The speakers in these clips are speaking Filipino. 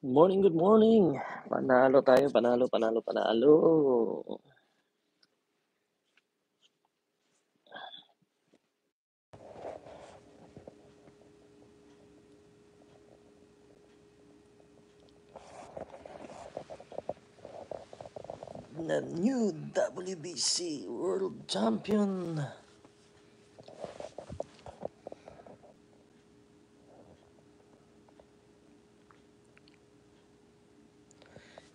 Morning, good morning. Panalo tayo, panalo, panalo, panalo. The new WBC World Champion.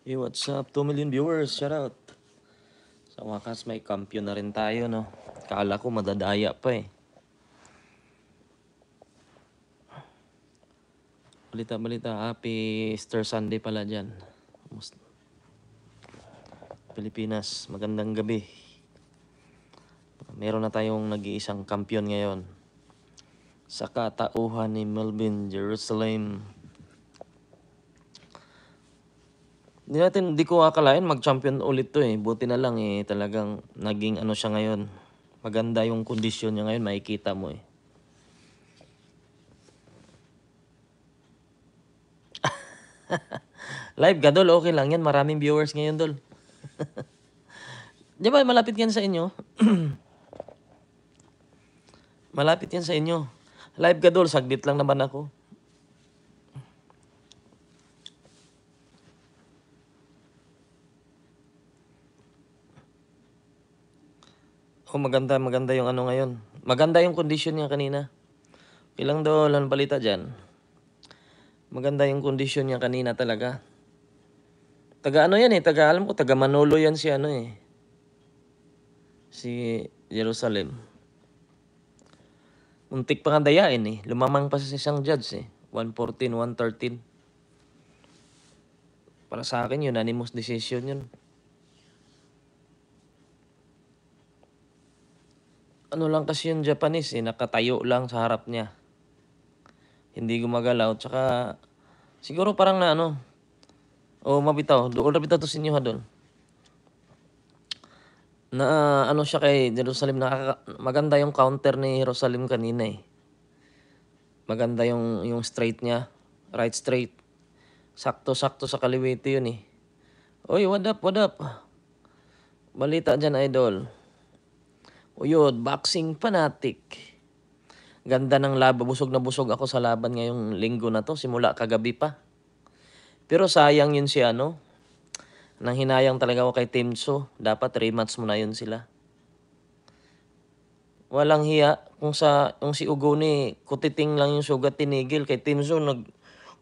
Hey, what's up? 2 million viewers, shout out. Sa wakas, may kampyo na rin tayo, no? Kala ko madadaya pa eh. Balita-balita, happy Easter Sunday pala dyan. Pilipinas, magandang gabi. Meron na tayong nag-iisang kampyon ngayon. Sa katauhan ni Melvin Jerusalem Hindi natin, di ko akalain mag-champion ulit to eh. Buti na lang eh, talagang naging ano siya ngayon. Maganda yung kondisyon niya ngayon, makikita mo eh. Live ka, Okay lang yan. Maraming viewers ngayon, Dol. Di ba, malapit yan sa inyo? malapit yan sa inyo. Live ka, Saglit lang naman ako. Oh, maganda, maganda yung ano ngayon. Maganda yung condition niya kanina. Ilang dolan balita dyan. Maganda yung condition niya kanina talaga. Taga ano yan eh, taga alam ko, taga Manolo yan si ano eh. Si Jerusalem. Muntik pa nga dayain eh. Lumamang pa sa isang judge eh. 114, 113. Para sa akin, unanimous decision yun. ano lang kasi yung Japanese eh, nakatayo lang sa harap niya. Hindi gumagalaw. Tsaka, siguro parang na ano, o oh, mabitaw, doon na to sa inyo ha doon. Na ano siya kay Jerusalem, nakaka- maganda yung counter ni Jerusalem kanina eh. Maganda yung, yung straight niya, right straight. Sakto-sakto sa kaliwete yun eh. Oy, what up, what up? Balita dyan, idol. O boxing fanatic. Ganda ng laban. Busog na busog ako sa laban ngayong linggo na to. Simula kagabi pa. Pero sayang yun si ano. Nang hinayang talaga ako kay Timso. Dapat rematch mo na yun sila. Walang hiya. Kung, sa, yung si Ugoni, kutiting lang yung sugat tinigil. Kay Timso, nag,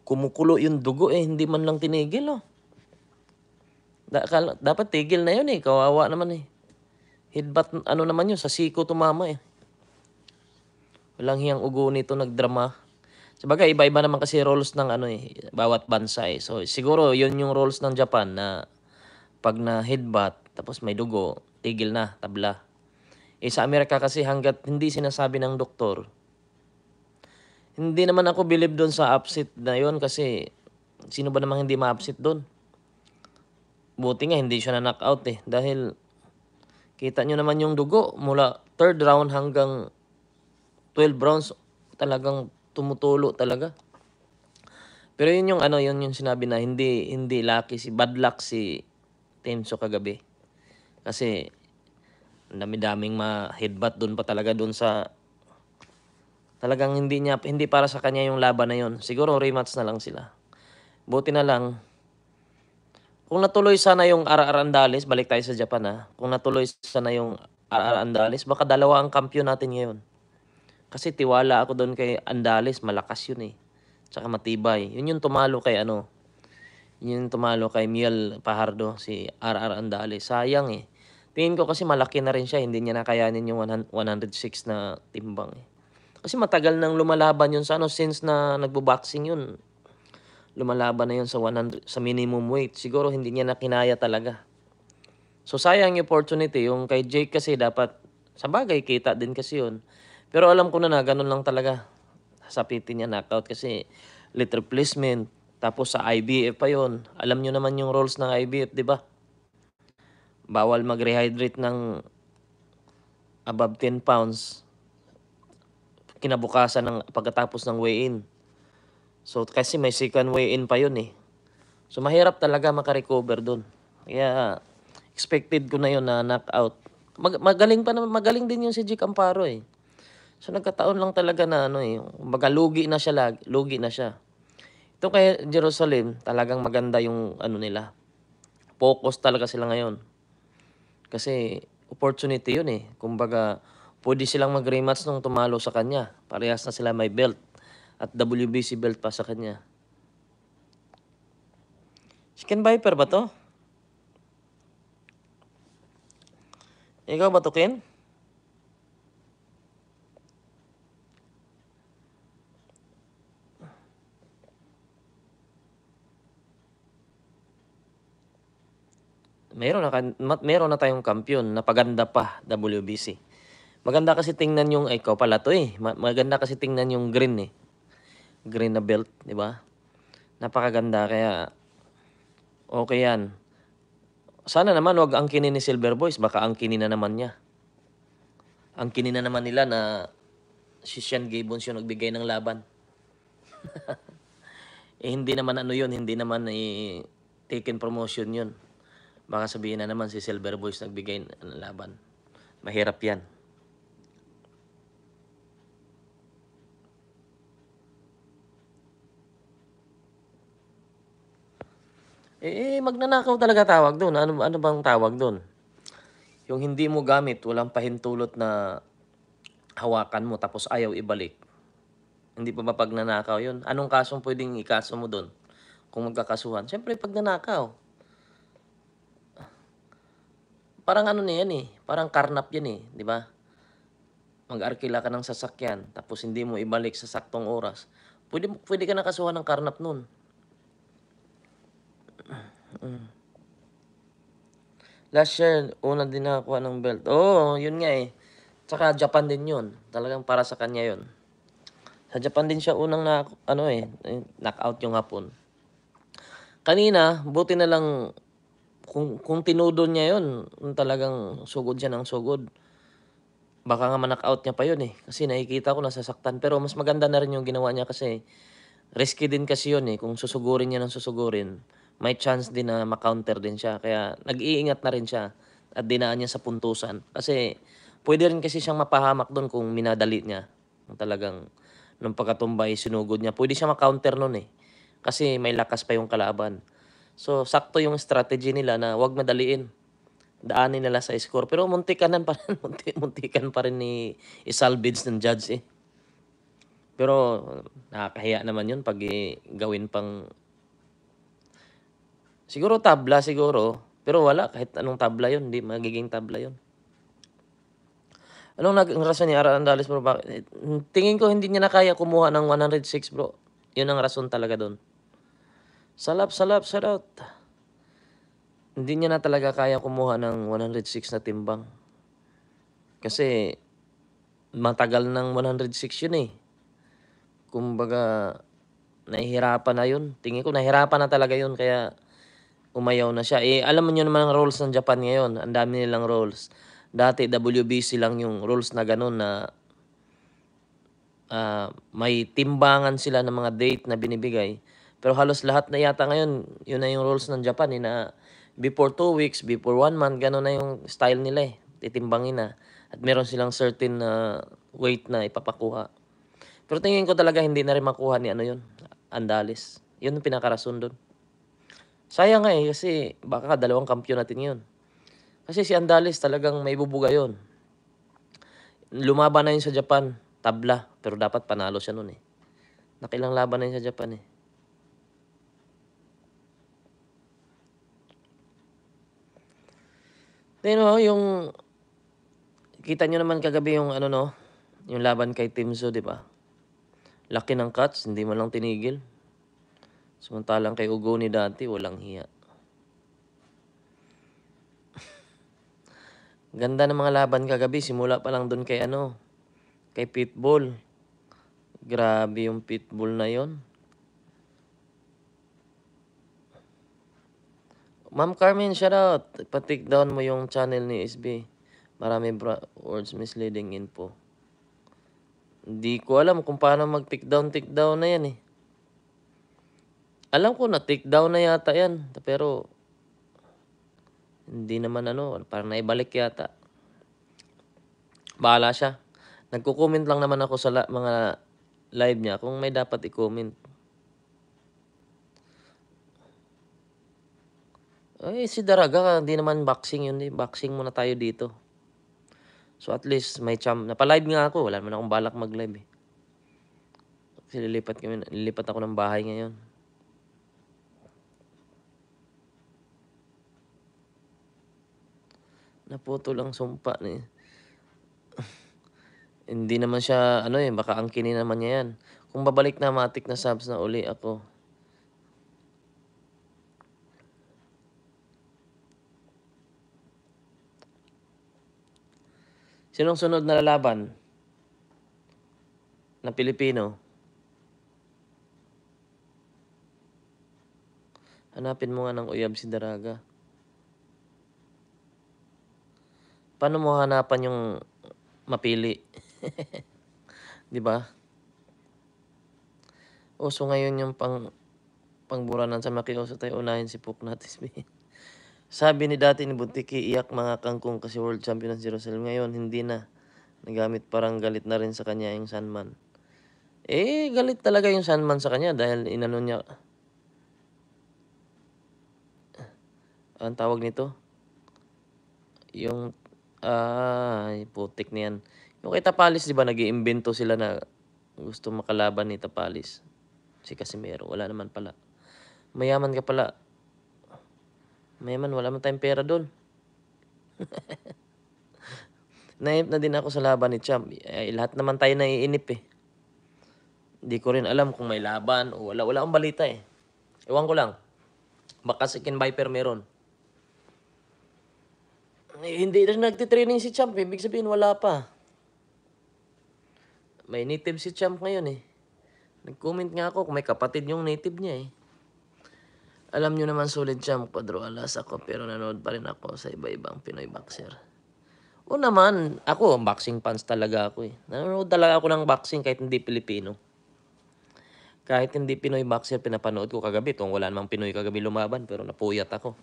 kumukulo yung dugo eh. Hindi man lang tinigil oh. Da, dapat tigil na yun eh. Kawawa naman eh. Headbutt, ano naman yun, sa siko tumama eh. Walang hiyang ugo nito nagdrama. Sabagay, iba-iba naman kasi roles ng ano eh, bawat bansa eh. So, siguro yun yung roles ng Japan na pag na headbutt, tapos may dugo, tigil na, tabla. Eh sa Amerika kasi hanggat hindi sinasabi ng doktor, hindi naman ako believe doon sa upset na yun kasi sino ba namang hindi ma-upset doon? Buti nga hindi siya na knockout eh dahil Kita nyo naman yung dugo mula third round hanggang 12 rounds talagang tumutulo talaga. Pero yun yung ano, yun yung sinabi na hindi hindi lucky si bad luck si Temso kagabi. Kasi dami-daming ma headbutt doon pa talaga doon sa talagang hindi niya hindi para sa kanya yung laban na yun. Siguro rematch na lang sila. Buti na lang kung natuloy sana yung RR Andalis, balik tayo sa Japan ha. Kung natuloy sana yung RR Andalis, baka dalawa ang kampyo natin ngayon. Kasi tiwala ako doon kay Andales, malakas yun eh. Tsaka matibay. Yun yung tumalo kay ano, yun yung tumalo kay Miel Pahardo, si RR Andales. Sayang eh. Tingin ko kasi malaki na rin siya, hindi niya nakayanin yung 106 na timbang eh. Kasi matagal nang lumalaban yun sa ano, since na nagbo-boxing yun, lumalaban na yun sa 100 sa minimum weight. Siguro hindi niya nakinaya talaga. So sayang yung opportunity. Yung kay Jake kasi dapat sa bagay kita din kasi yun. Pero alam ko na na ganun lang talaga. Sapitin niya knockout kasi lit placement. Tapos sa IBF pa yon Alam nyo naman yung roles ng IBF, di ba? Bawal mag-rehydrate ng above 10 pounds kinabukasan ng pagkatapos ng weigh-in. So, kasi may second way in pa yun eh. So, mahirap talaga makarecover doon. Kaya, expected ko na yun na knockout. Mag magaling pa naman, magaling din yung si Jake Amparo eh. So, nagkataon lang talaga na ano eh. Baga, lugi na siya, lagi, lugi na siya. Ito kay Jerusalem, talagang maganda yung ano nila. Focus talaga sila ngayon. Kasi opportunity yun eh. Kumbaga, pwede silang mag-rematch nung tumalo sa kanya. Parehas na sila may belt at WBC belt pa sa kanya. Chicken Viper ba to? Ikaw ba to, Ken? Meron na, meron na tayong kampiyon na paganda pa WBC. Maganda kasi tingnan yung, ay, ikaw pala to eh. Maganda kasi tingnan yung green eh green na belt, di ba? Napakaganda kaya okay yan. Sana naman wag angkinin ni Silver Boys, baka angkinin na naman niya. Angkinin na naman nila na si Sean Gibbons yung nagbigay ng laban. eh, hindi naman ano yun, hindi naman i taken promotion yun. Baka sabihin na naman si Silver Boys nagbigay ng laban. Mahirap yan. Eh, eh, magnanakaw talaga tawag doon. Ano, ano bang tawag doon? Yung hindi mo gamit, walang pahintulot na hawakan mo tapos ayaw ibalik. Hindi pa ba pagnanakaw yun? Anong kasong pwedeng ikaso mo doon? Kung magkakasuhan. Siyempre, pagnanakaw. Parang ano na yan eh. Parang karnap yan eh. Di ba? Mag-arkila ka ng sasakyan tapos hindi mo ibalik sa saktong oras. Pwede, pwede ka nakasuhan ng karnap noon. Mm. Last year, unang din nakakuha ng belt. Oo, oh, yun nga eh. Tsaka Japan din yun. Talagang para sa kanya yun. Sa Japan din siya unang na, ano eh, eh, knockout yung hapon. Kanina, buti na lang kung, kung tinudo niya yun, kung talagang sugod siya ng sugod, baka nga manakaut niya pa yun eh. Kasi nakikita ko nasasaktan. Pero mas maganda na rin yung ginawa niya kasi risky din kasi yun eh. Kung susugurin niya ng susugurin, may chance din na makounter din siya. Kaya nag-iingat na rin siya at dinaan niya sa puntusan. Kasi pwede rin kasi siyang mapahamak doon kung minadali niya. Talagang nung pagkatumba sinugod niya. Pwede siya makounter noon eh. Kasi may lakas pa yung kalaban. So sakto yung strategy nila na wag madaliin. Daanin nila sa score. Pero muntikanan pa rin, munti, muntikan pa rin ni isalvage ng judge eh. Pero nakakahiya naman yun pag gawin pang Siguro tabla siguro, pero wala kahit anong tabla 'yon, hindi magiging tabla 'yon. Anong nagrason rason ni Ara Andales bro? Bakit? Tingin ko hindi niya na kaya kumuha ng 106 bro. 'Yun ang rason talaga doon. Salap, salap, shout Hindi niya na talaga kaya kumuha ng 106 na timbang. Kasi matagal ng 106 yun eh. Kumbaga, nahihirapan na yun. Tingin ko, nahihirapan na talaga yun. Kaya, umayaw na siya. Eh, alam niyo naman ang rules ng Japan ngayon. Ang dami nilang rules. Dati WBC lang yung rules na ganun na uh, may timbangan sila ng mga date na binibigay. Pero halos lahat na yata ngayon, yun na yung rules ng Japan. Eh, na before 2 weeks, before 1 month, ganun na yung style nila eh. Titimbangin na. At meron silang certain na uh, weight na ipapakuha. Pero tingin ko talaga hindi na rin makuha ni ano yun, Andalis. Yun ang pinakarason doon. Sayang nga eh kasi baka dalawang kampiyon natin yun. Kasi si Andales talagang may bubuga yun. Lumaban na yun sa Japan, tabla, pero dapat panalo siya nun eh. Nakilang laban na yun sa Japan eh. Then, oh, yung kita nyo naman kagabi yung ano no, yung laban kay Timso, di ba? Laki ng cuts, hindi man lang tinigil. Samantalang kay Ugo ni dati, walang hiya. Ganda ng mga laban kagabi. Simula pa lang doon kay ano, kay Pitbull. Grabe yung Pitbull na yon. Ma'am Carmen, shoutout. Patik down mo yung channel ni SB. Marami words misleading info. Hindi ko alam kung paano mag-take down, take down na yan eh. Alam ko na take down na yata yan. Pero hindi naman ano, parang naibalik yata. Bahala siya. Nagko-comment lang naman ako sa la- mga live niya kung may dapat i-comment. Ay, si Daraga, hindi naman boxing yun. Eh. Boxing muna tayo dito. So at least may cham. Napalive nga ako. Wala naman akong balak mag-live eh. Kasi lilipat, kami, lilipat ako ng bahay ngayon. naputol lang sumpa ni. Hindi naman siya, ano eh, baka ang angkinin naman niya yan. Kung babalik na, matik na subs na uli ako. Sinong sunod na lalaban? Na Pilipino? Hanapin mo nga ng uyab si Daraga. paano mo hanapan yung mapili? 'Di ba? O so ngayon yung pang pangburanan sa maki tayo unahin si Puk natin. Sabi ni dati ni Butiki, iyak mga kangkong kasi world champion si Rosel. Ngayon, hindi na. Nagamit parang galit na rin sa kanya yung Sandman. Eh, galit talaga yung Sandman sa kanya dahil inano niya. Ang tawag nito? Yung ay, putik na yan. Yung kay Tapalis, di ba, nag iimbento sila na gusto makalaban ni Tapalis. Si Casimero, wala naman pala. Mayaman ka pala. Mayaman, wala man tayong pera doon. Naip na din ako sa laban ni Champ. Eh, lahat naman tayo naiinip eh. Hindi ko rin alam kung may laban o wala. Wala akong balita eh. Ewan ko lang. Baka si Viper meron. Eh, hindi na nagtitraining si Champ. Ibig sabihin, wala pa. May native si Champ ngayon eh. Nag-comment nga ako kung may kapatid yung native niya eh. Alam nyo naman solid Champ, padroalas ako pero nanood pa rin ako sa iba-ibang Pinoy boxer. O naman, ako, boxing fans talaga ako eh. Nanood talaga ako ng boxing kahit hindi Pilipino. Kahit hindi Pinoy boxer, pinapanood ko kagabi. Kung wala namang Pinoy kagabi lumaban, pero napuyat ako.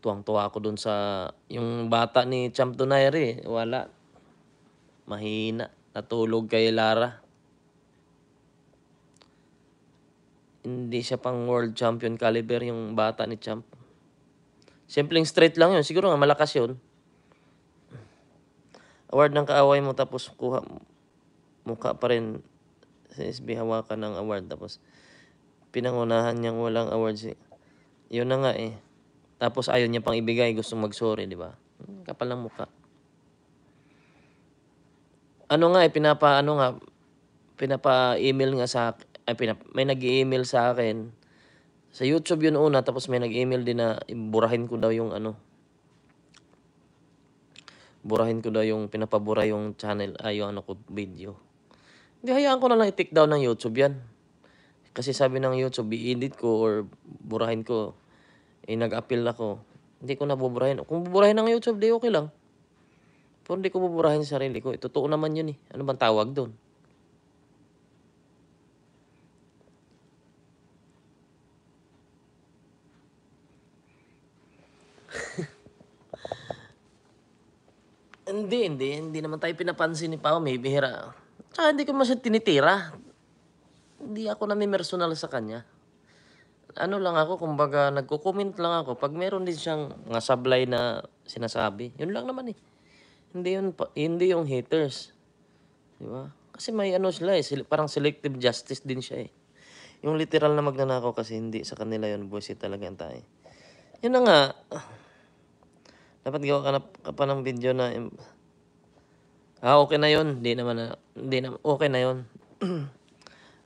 Tuwang-tuwa ako dun sa yung bata ni Champ Donaire, eh. wala. Mahina, natulog kay Lara. Hindi siya pang world champion caliber yung bata ni Champ. Simpleng straight lang yun. Siguro nga malakas yun. Award ng kaaway mo tapos kuha mukha pa rin sa SB hawakan ng award tapos pinangunahan niyang walang award si yun na nga eh tapos ayaw niya pang ibigay, gusto magsorry, di ba? Kapal ng mukha. Ano nga, eh, pinapa, ano nga, pinapa-email nga sa, ay, pinap, may nag-email sa akin. Sa YouTube yun una, tapos may nag-email din na burahin ko daw yung ano, burahin ko daw yung pinapabura yung channel, ay, ah, yung ano ko, video. Hindi, hayaan ko na lang i-take down ng YouTube yan. Kasi sabi ng YouTube, i-edit ko or burahin ko eh nag-appeal ako, hindi ko nabuburahin. Kung buburahin ng YouTube, di okay lang. Pero hindi ko buburahin sa sarili ko. Eh, totoo naman yun eh. Ano bang tawag doon? hindi, hindi. Hindi naman tayo pinapansin ni Pao. May bihira. Tsaka hindi ko masya tinitira. Hindi ako nami-personal sa kanya ano lang ako, kumbaga nagko-comment lang ako. Pag meron din siyang nga sablay na sinasabi, yun lang naman eh. Hindi yun, hindi yung haters. Di ba? Kasi may ano sila eh, parang selective justice din siya eh. Yung literal na magnanako kasi hindi sa kanila yun, buwisit eh, talaga ang tayo. Yun na nga, dapat gawa ka, na, ka pa ng video na, ah okay na yun, hindi naman na, hindi na, okay na yun.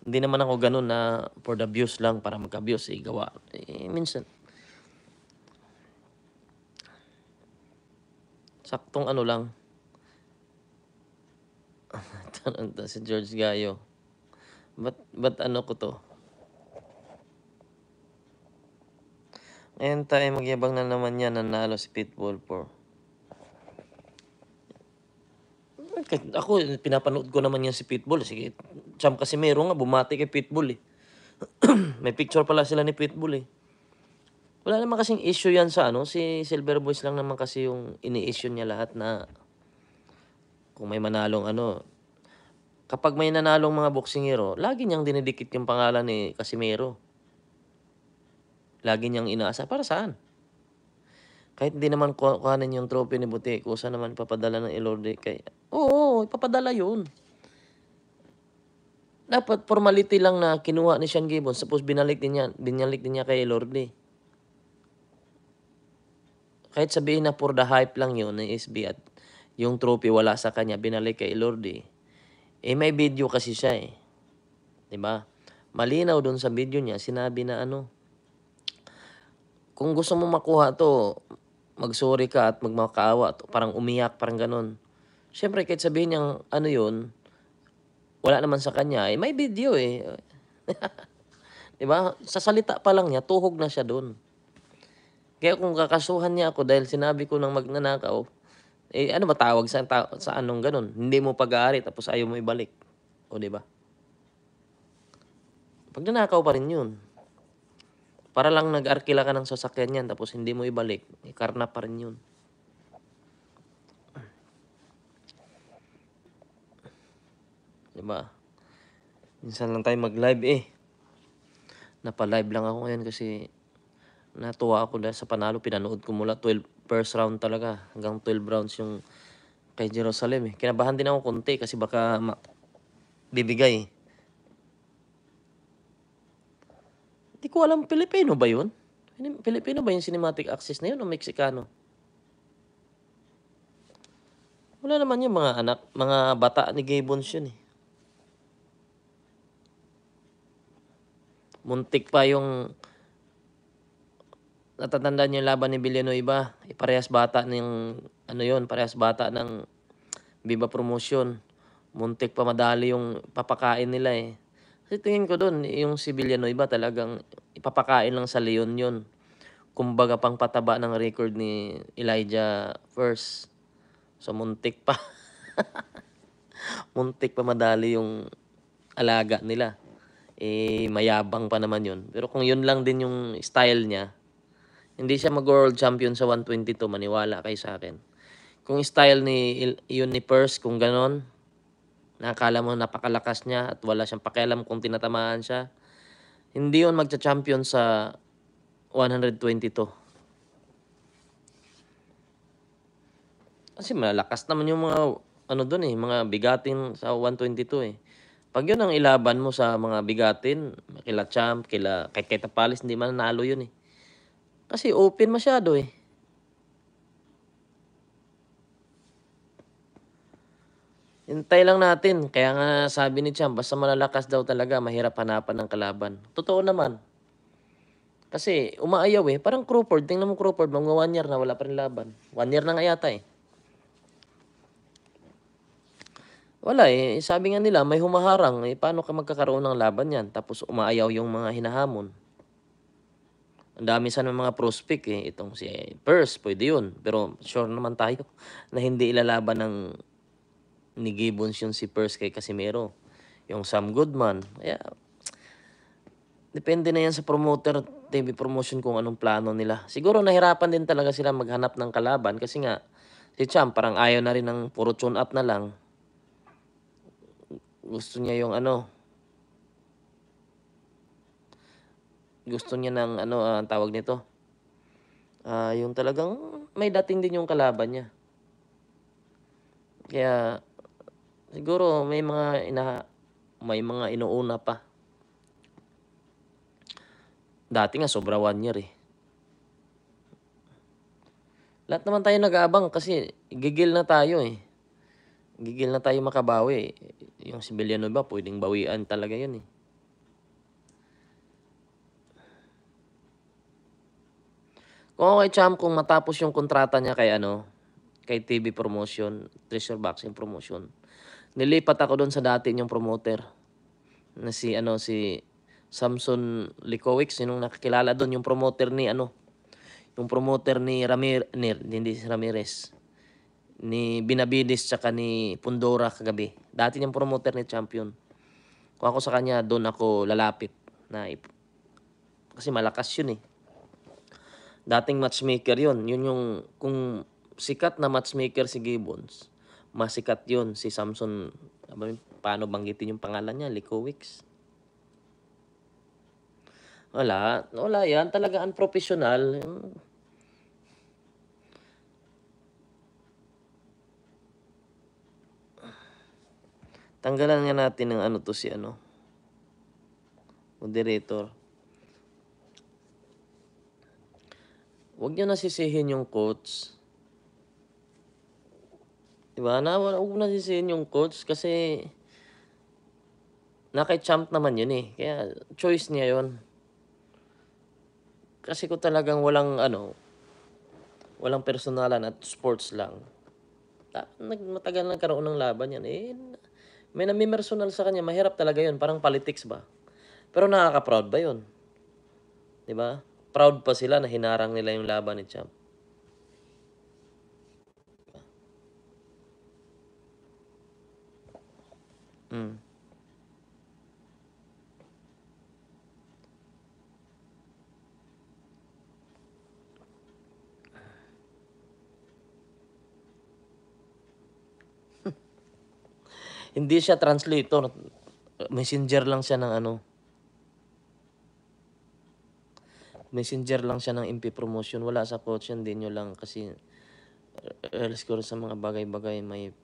Hindi naman ako ganun na for the views lang para mag-abuse, eh, gawa. Eh, minsan. Saktong ano lang. Taranta si George Gayo. but but ano ko to? Ngayon tayo magyabang na naman yan nanalo si Pitbull 4. Kahit ako, pinapanood ko naman yan si Pitbull. Sige, kasi Casimero nga, bumati kay Pitbull eh. May picture pala sila ni Pitbull eh. Wala naman kasing issue yan sa ano. Si Silver Boys lang naman kasi yung ini-issue niya lahat na kung may manalong ano. Kapag may nanalong mga boksingero, lagi niyang dinidikit yung pangalan ni Casimero. Lagi niyang inaasa. Para saan? Kahit hindi naman kuhanin yung trophy ni Buti, kusa naman papadala ng Ilorde kay... Oo, ipapadala yun. Dapat formality lang na kinuha ni Sean Gibbons, tapos binalik din niya, binalik din niya kay Ilorde. Kahit sabihin na for the hype lang yun ni SB at yung trophy wala sa kanya, binalik kay Ilorde. Eh may video kasi siya eh. 'Di ba? Malinaw doon sa video niya, sinabi na ano, kung gusto mo makuha to, magsori ka at magmakaawa, parang umiyak, parang ganun. Siyempre, kahit sabihin niyang ano yun, wala naman sa kanya, eh, may video eh. di ba? Sa salita pa lang niya, tuhog na siya doon. Kaya kung kakasuhan niya ako dahil sinabi ko ng magnanakaw, eh ano matawag sa, ta- sa anong ganun? Hindi mo pag-aari tapos ayaw mo ibalik. O di ba? Pag nanakaw pa rin yun. Para lang nag-arkila ka ng sasakyan yan tapos hindi mo ibalik. Ikarna pa rin yun. Diba? Minsan lang tayo mag-live eh. Napa-live lang ako ngayon kasi natuwa ako dahil sa panalo. Pinanood ko mula 12 first round talaga. Hanggang 12 rounds yung kay Jerusalem eh. Kinabahan din ako konti kasi baka bibigay eh. Hindi ko alam, Pilipino ba yun? Pilipino ba yung cinematic access na yun o Meksikano? Wala naman yung mga anak, mga bata ni Gibbons yun eh. Muntik pa yung natatandaan yung laban ni Villanueva. E, parehas bata ng ano yun, parehas bata ng Viva Promotion. Muntik pa madali yung papakain nila eh. Kasi tingin ko doon, yung si Villanueva talagang ipapakain lang sa Leon yun. Kumbaga pang pataba ng record ni Elijah first. So muntik pa. muntik pa madali yung alaga nila. Eh, mayabang pa naman yun. Pero kung yun lang din yung style niya, hindi siya mag-world champion sa 122, maniwala kay sa akin. Kung style ni Universe, kung ganon, Nakakala mo napakalakas niya at wala siyang pakialam kung tinatamaan siya. Hindi yon magcha-champion sa 122. Kasi malalakas naman yung mga ano doon eh, mga bigatin sa 122 eh. Pag yun ang ilaban mo sa mga bigatin, kila champ, kila kay palis, hindi man nanalo yun eh. Kasi open masyado eh. Hintay lang natin. Kaya nga sabi ni Champ, basta malalakas daw talaga, mahirap hanapan ng kalaban. Totoo naman. Kasi umaayaw eh. Parang Crawford. Tingnan mo Crawford, mga one year na wala pa rin laban. One year na nga yata eh. Wala eh. Sabi nga nila, may humaharang. Eh, paano ka magkakaroon ng laban yan? Tapos umaayaw yung mga hinahamon. Ang dami sana ng mga prospect eh. Itong si Purse, pwede yun. Pero sure naman tayo na hindi ilalaban ng ni Gibbons yung si Purse kay Casimiro. Yung Sam Goodman. Kaya, depende na yan sa promoter TV promotion kung anong plano nila. Siguro nahirapan din talaga sila maghanap ng kalaban kasi nga si Champ parang ayaw na rin ng puro tune up na lang. Gusto niya yung ano gusto niya ng ano uh, ang tawag nito. Uh, yung talagang may dating din yung kalaban niya. Kaya Siguro may mga ina may mga inuuna pa. Dati nga sobra one year eh. Lahat naman tayo nag-aabang kasi gigil na tayo eh. Gigil na tayo makabawi. Eh. Yung si ba pwedeng bawian talaga yun eh. Kung okay, Cham, kung matapos yung kontrata niya kay ano, kay TV Promotion, Treasure Boxing Promotion, nilipat ako doon sa dati yung promoter na si ano si Samson Likowicz sinong nakakilala doon yung promoter ni ano yung promoter ni Ramir ni, hindi si Ramirez ni Binabides tsaka ni Pundora kagabi dati yung promoter ni Champion kung ako sa kanya doon ako lalapit na kasi malakas yun eh dating matchmaker yun yun yung kung sikat na matchmaker si Gibbons masikat yun si Samson. Paano banggitin yung pangalan niya? Likowicz. Wala. Wala yan. Talaga unprofessional. Tanggalan nga natin ng ano to si ano. Moderator. wag nyo nasisihin yung coach Diba? Nawala ko na sisihin yung coach kasi naki-champ naman yun eh. Kaya choice niya yon Kasi ko talagang walang ano, walang personalan at sports lang. Nagmatagal lang karoon ng laban yan. Eh, may namimersonal sa kanya. Mahirap talaga yun. Parang politics ba? Pero nakaka-proud ba yun? Diba? Proud pa sila na hinarang nila yung laban ni Champ. Mm. Hindi siya translator. Messenger lang siya ng ano. Messenger lang siya ng MP promotion. Wala sa coach yan. Dinyo lang kasi eh, alas ko sa mga bagay-bagay may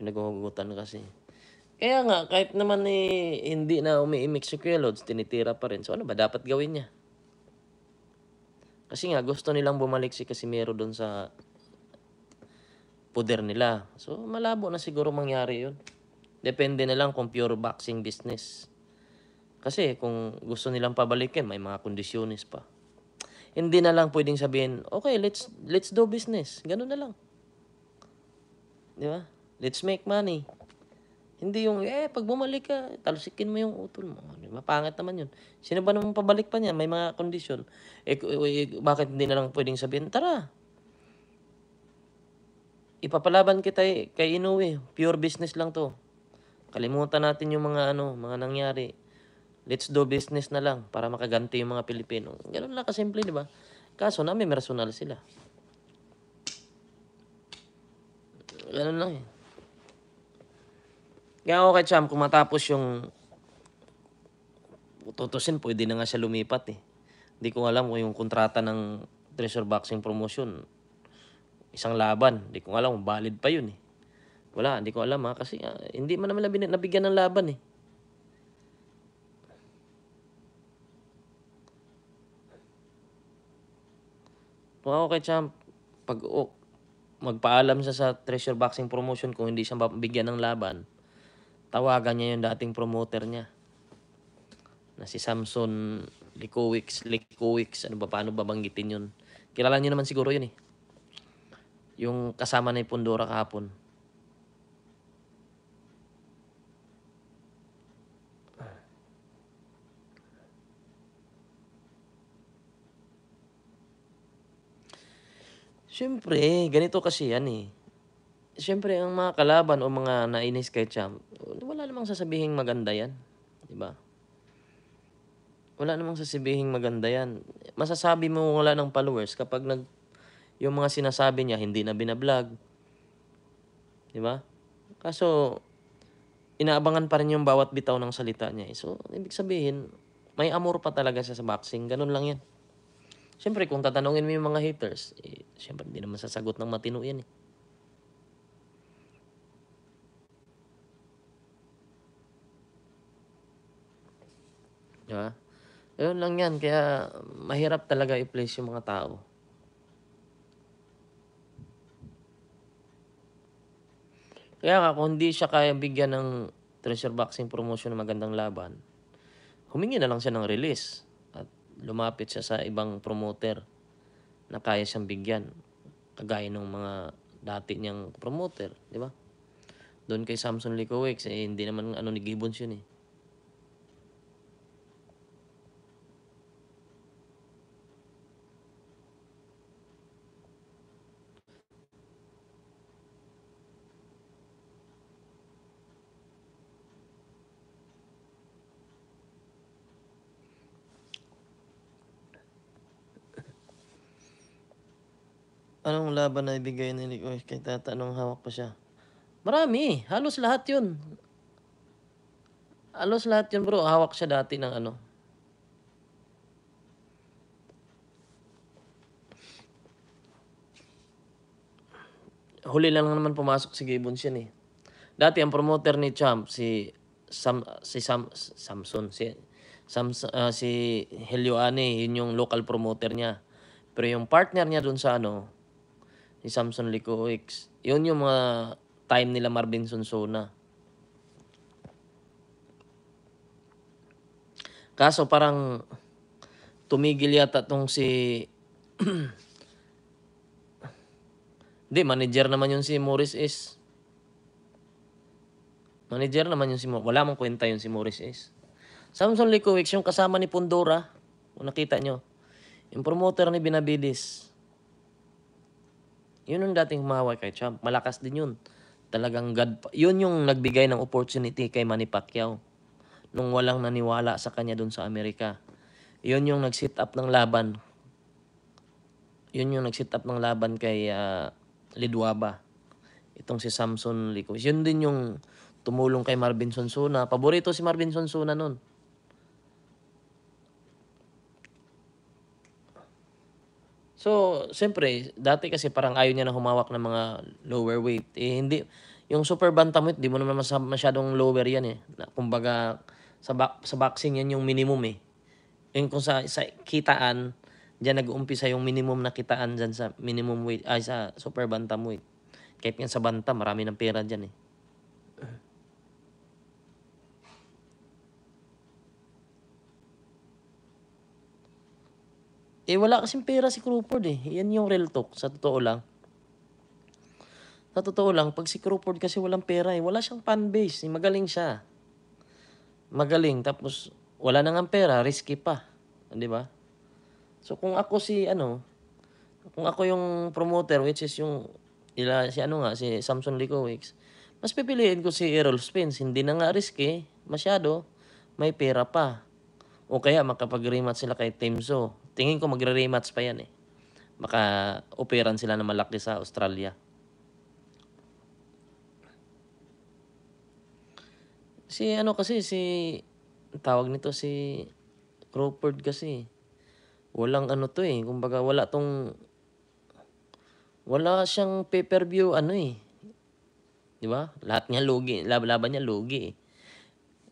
pinaghugutan kasi. Kaya nga, kahit naman eh, hindi na umiimik si Kuya Lods, tinitira pa rin. So ano ba dapat gawin niya? Kasi nga, gusto nilang bumalik si Casimiro doon sa poder nila. So malabo na siguro mangyari yun. Depende na lang kung pure boxing business. Kasi kung gusto nilang pabalikin, may mga kondisyones pa. Hindi na lang pwedeng sabihin, okay, let's let's do business. Ganun na lang. Di ba? Let's make money. Hindi yung, eh, pag bumalik ka, talsikin mo yung utol mo. Mapangit naman yun. Sino ba naman pabalik pa niya? May mga kondisyon. Eh, eh, eh, bakit hindi na lang pwedeng sabihin, tara, ipapalaban kita eh, kay Inoue. Pure business lang to. Kalimutan natin yung mga ano, mga nangyari. Let's do business na lang para makaganti yung mga Pilipino. Ganun lang kasimple, di ba? Kaso namin, personal sila. Ganun lang eh. Kaya ako kay Cham, kung matapos yung tutusin, pwede na nga siya lumipat eh. Hindi ko alam kung yung kontrata ng treasure boxing promotion, isang laban, hindi ko alam kung valid pa yun eh. Wala, hindi ko alam ha, kasi uh, hindi man naman nabigyan ng laban eh. Kung ako kay Champ, pag oh, magpaalam siya sa treasure boxing promotion kung hindi siya mabigyan ng laban, tawagan niya yung dating promoter niya na si Samson Likowicz, Likowicz, ano ba, paano babanggitin yun? Kilala niyo naman siguro yun eh. Yung kasama na yung Pundora kahapon. Siyempre, ganito kasi yan eh syempre, ang mga kalaban o mga nainis kay Champ, wala namang sasabihin maganda yan. ba? Diba? Wala namang sasabihin maganda yan. Masasabi mo wala ng followers kapag nag, yung mga sinasabi niya hindi na binablog. Di ba? Kaso, inaabangan pa rin yung bawat bitaw ng salita niya. Eh. So, ibig sabihin, may amor pa talaga siya sa boxing. Ganun lang yan. Siyempre, kung tatanungin mo yung mga haters, eh, siyempre, hindi naman sasagot ng matino yan eh. Yun lang yan. Kaya mahirap talaga i-place yung mga tao. Kaya nga, kung hindi siya kaya bigyan ng treasure boxing promotion ng magandang laban, humingi na lang siya ng release at lumapit siya sa ibang promoter na kaya siyang bigyan. Kagaya ng mga dati niyang promoter, di ba? Doon kay Samson Likowicz, eh, hindi naman ano ni Gibbons yun eh. Anong laban na ibigay ni Lee kay Tata nung hawak pa siya? Marami. Halos lahat yun. Halos lahat yun bro. Hawak siya dati ng ano. Huli lang naman pumasok si Gibbons yan eh. Dati ang promoter ni Champ si Sam si Sam Samson si Sam, uh, si Helioane, yun yung local promoter niya. Pero yung partner niya dun sa ano, ni Samson Licoix. Yun yung mga time nila Marvin Sonsona. Kaso parang tumigil yata tong si... Hindi, manager naman yung si Morris is. Manager naman yung si Morris. Wala mong kwenta yung si Morris is. Samson Likowicz, yung kasama ni Pondora, kung nakita nyo, yung promoter ni Binabilis. Yun yung dating humawak kay Champ. Malakas din yun. Talagang God. Yun yung nagbigay ng opportunity kay Manny Pacquiao. Nung walang naniwala sa kanya dun sa Amerika. Yun yung nag-sit up ng laban. Yun yung nag-sit up ng laban kay uh, Lidwaba. Itong si Samson Licos. Yun din yung tumulong kay Marvin Sonsuna. Paborito si Marvin Sonsuna nun. So, siyempre, dati kasi parang ayaw niya na humawak ng mga lower weight. Eh, hindi, yung super bantamweight, di mo naman masyadong lower yan eh. Kumbaga, sa, ba- sa boxing yan yung minimum eh. Yung kung sa, sa kitaan, diyan nag-uumpisa yung minimum na kitaan diyan sa minimum weight, ay sa super bantamweight. Kahit nga sa banta, marami ng pera diyan eh. Eh, wala kasing pera si Crawford eh. Yan yung real talk, sa totoo lang. Sa totoo lang, pag si Crawford kasi walang pera eh, wala siyang fan base. Eh, magaling siya. Magaling, tapos wala nang ang pera, risky pa. Di ba? So kung ako si ano, kung ako yung promoter, which is yung ila, si ano nga, si Samson Likowicz, mas pipiliin ko si Errol Spence. Hindi na nga risky, masyado, may pera pa. O kaya makapag-rematch sila kay Timso. Tingin ko magre-rematch pa yan eh. Maka-operan sila na malaki sa Australia. Si ano kasi si tawag nito si Crawford kasi walang ano to eh. Kumbaga wala tong wala siyang pay-per-view ano eh. 'Di ba? Lahat niya lugi, laban niya lugi eh.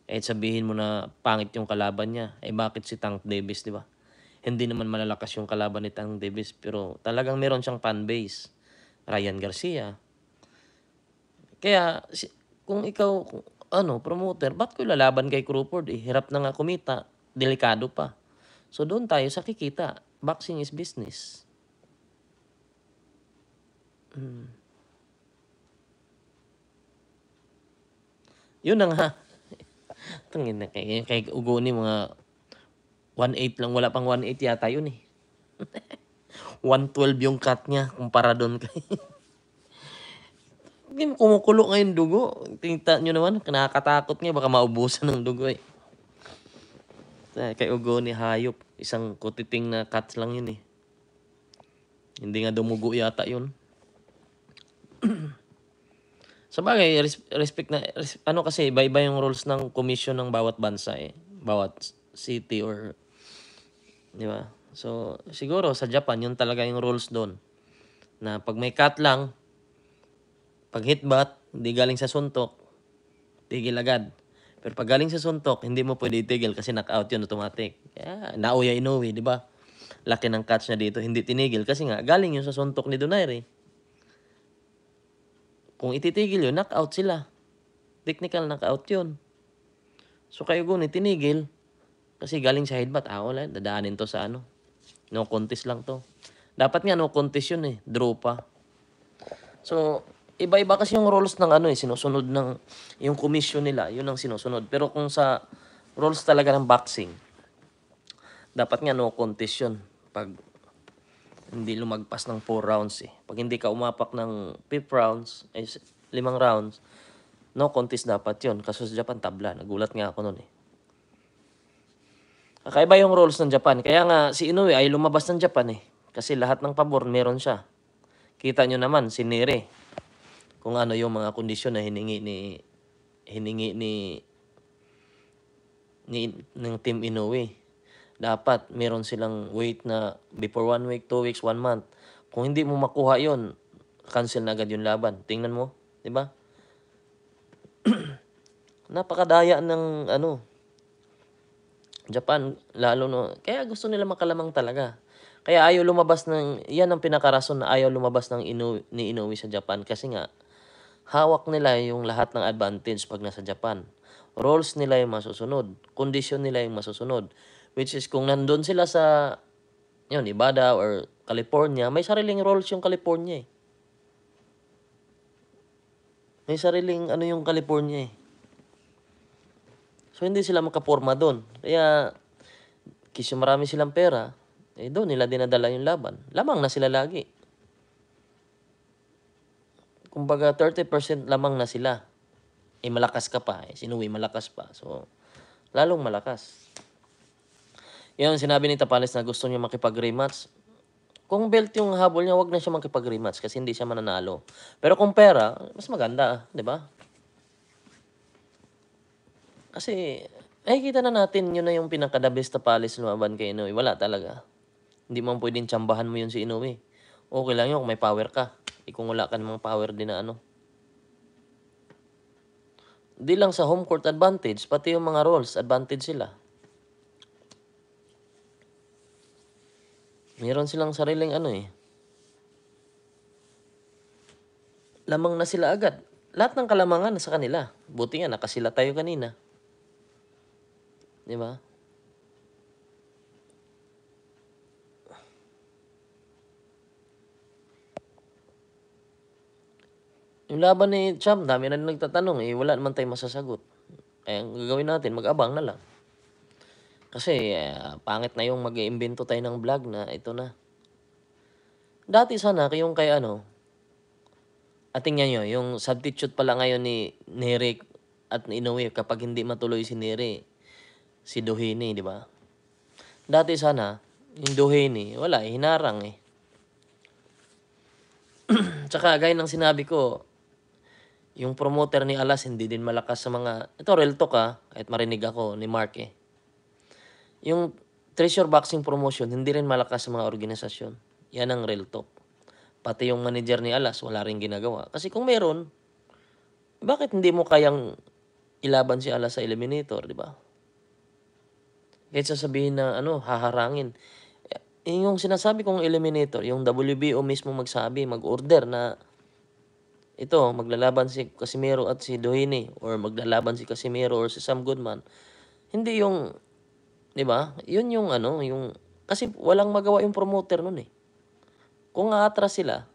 Eh sabihin mo na pangit yung kalaban niya. Eh bakit si Tank Davis, 'di ba? Hindi naman malalakas yung kalaban ni Tang Davis pero talagang meron siyang fan base. Ryan Garcia. Kaya kung ikaw ano, promoter, ba't ko lalaban kay Crawford? Eh, hirap na nga kumita. Delikado pa. So doon tayo sa kikita. Boxing is business. Hmm. Yun na nga. Tangin na kay, kay Ugoni mga 1.8 lang. Wala pang 1.8 yata yun eh. 1.12 yung cut niya kumpara doon kay... kumukulo ngayon dugo. Tingnan nyo naman, kinakatakot nga. Baka maubusan ng dugo eh. eh. Kay Ugo ni Hayop, isang kutiting na cuts lang yun eh. Hindi nga dumugo yata yun. Sa bagay, res respect na, res ano kasi, iba-iba yung rules ng commission ng bawat bansa eh. Bawat city or Di ba? So, siguro sa Japan, yun talaga yung rules doon. Na pag may cut lang, pag hit bat, hindi galing sa suntok, tigil agad. Pero pag galing sa suntok, hindi mo pwede itigil kasi knockout yun automatic. Yeah, nauya inuwi, di ba? Laki ng catch niya dito, hindi tinigil kasi nga galing yun sa suntok ni Donaire. Eh. Kung ititigil yun, knockout sila. Technical knockout yun. So kayo guni, tinigil, kasi galing sa headbutt, ako ah, lang, dadaanin to sa ano. No contest lang to. Dapat nga no contest yun eh, draw pa. So, iba-iba kasi yung rules ng ano eh, sinusunod ng, yung commission nila, yun ang sinusunod. Pero kung sa rules talaga ng boxing, dapat nga no contest yun. Pag hindi lumagpas ng 4 rounds eh. Pag hindi ka umapak ng 5 rounds, eh, limang rounds, no contest dapat yun. Kaso sa Japan, tabla. Nagulat nga ako noon eh. Kakaiba yung rules ng Japan. Kaya nga si Inoue ay lumabas ng Japan eh. Kasi lahat ng pabor meron siya. Kita nyo naman si Nere. Kung ano yung mga kondisyon na hiningi ni hiningi ni ni ng team Inoue. Dapat meron silang wait na before one week, two weeks, one month. Kung hindi mo makuha yon cancel na agad yung laban. Tingnan mo, di ba? Napakadaya ng ano, Japan, lalo no, kaya gusto nila makalamang talaga. Kaya ayaw lumabas ng, yan ang pinakarason na ayaw lumabas ng Inu, ni Inoue sa Japan kasi nga, hawak nila yung lahat ng advantage pag nasa Japan. Roles nila yung masusunod, kondisyon nila yung masusunod. Which is kung nandun sila sa, yun, Ibada or California, may sariling roles yung California eh. May sariling ano yung California eh. So, hindi sila makaporma doon. Kaya, kisyo marami silang pera, eh doon nila dinadala yung laban. Lamang na sila lagi. Kumbaga, 30% lamang na sila. Eh, malakas ka pa. Eh, sinuwi malakas pa. So, lalong malakas. Yan, sinabi ni Tapales na gusto niya makipag-rematch. Kung belt yung habol niya, wag na siya makipag-rematch kasi hindi siya mananalo. Pero kung pera, mas maganda, di ba? Kasi, kita na natin, yun na yung pinaka-the best na palace lumaban kay Inoue. Wala talaga. Hindi man pwedeng tsambahan mo yun si Inoue. Okay lang yun kung may power ka. Eh wala ka namang power din na ano. Di lang sa home court advantage, pati yung mga roles, advantage sila. Meron silang sariling ano eh. Lamang na sila agad. Lahat ng kalamangan sa kanila. Buti nga nakasila tayo kanina. Di ba? Yung laban ni Champ, dami na nagtatanong. Eh, wala naman tayong masasagot. Eh, ang gagawin natin, mag-abang na lang. Kasi, eh, pangit na yung mag imbento tayo ng vlog na ito na. Dati sana, yung kay ano, ating yan yun, yung substitute pala ngayon ni Nere at ni Inoue kapag hindi matuloy si Nere si Doheny, di ba? Dati sana, yung Doheny, wala, eh, hinarang eh. Tsaka, gaya ng sinabi ko, yung promoter ni Alas hindi din malakas sa mga, ito real talk ah, kahit marinig ako ni Mark eh. Yung treasure boxing promotion, hindi rin malakas sa mga organisasyon. Yan ang real talk. Pati yung manager ni Alas, wala rin ginagawa. Kasi kung meron, bakit hindi mo kayang ilaban si Alas sa eliminator, di ba? Eh, kahit sasabihin na ano, haharangin. Eh, eh, yung sinasabi kong eliminator, yung WBO mismo magsabi, mag-order na ito, maglalaban si Casimero at si Duhini or maglalaban si Casimero or si Sam Goodman. Hindi yung, di ba? Yun yung ano, yung, kasi walang magawa yung promoter nun eh. Kung aatras sila,